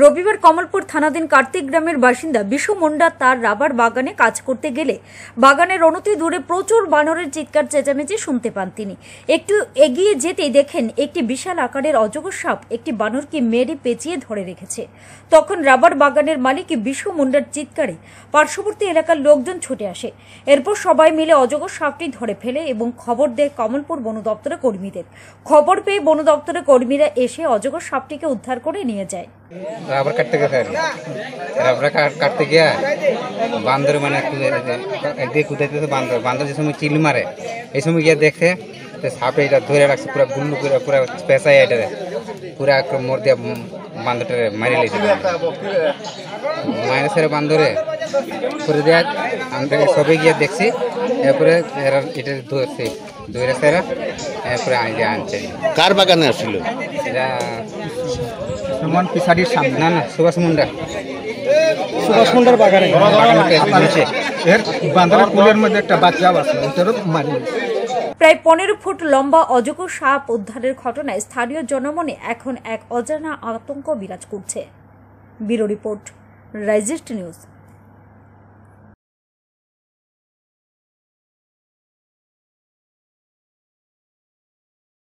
রবিবার কমলপুর থানাধীন কার্তিক গ্রামের বাসিন্দা বিশু মুন্ডা তার রাবার বাগানে কাজ করতে গেলে বাগানের অনতি দূরে প্রচুর বানরের চিৎকার চেঁচামেচি শুনতে পান তিনি একটু এগিয়ে যেতেই দেখেন একটি বিশাল আকারের অজগর সাপ একটি বানরকে মেরে পেঁচিয়ে ধরে রেখেছে তখন রাবার বাগানের মালিক বিশু মুন্ডার চিৎকারে পার্শ্ববর্তী এলাকার লোকজন ছুটে আসে এরপর সবাই মিলে অজগর সাপটি ধরে ফেলে এবং খবর দেয় কমলপুর বন দপ্তরের কর্মীদের খবর পেয়ে বন দপ্তরের কর্মীরা এসে অজগর সাপটিকে উদ্ধার করে নিয়ে যায় রাবার কাটতে গেছে রাবার কাটতে গিয়া বান্দর মানে একদিকে কুদাইতেছে বান্দর বান্দর যে সময় চিল মারে এই সময় গিয়া দেখে সাপে এটা ধরে রাখছে পুরা গুল্লু করে পুরা পেঁচাই এটা পুরা মোর দিয়া বান্দরটারে মারি লাইছে মাইনাসের বান্দরে করে দেয়া আমরা সবে গিয়ে দেখছি এরপরে এরা এটা ধরছে ধরে সেরা এরপরে আনছে আনছে কার বাগানে আসছিল এটা সুমন পিসারির সামনে না না সুভাষ মুন্ডা সুভাষ মুন্ডার বাগানে এর বান্দরের কুলের মধ্যে একটা বাচ্চা মারি প্রায় পনেরো ফুট লম্বা অযোগ্য সাপ উদ্ধারের ঘটনায় স্থানীয় জনমনে এখন এক অজানা আতঙ্ক বিরাজ করছে বিরো রিপোর্ট রাইজেস্ট নিউজ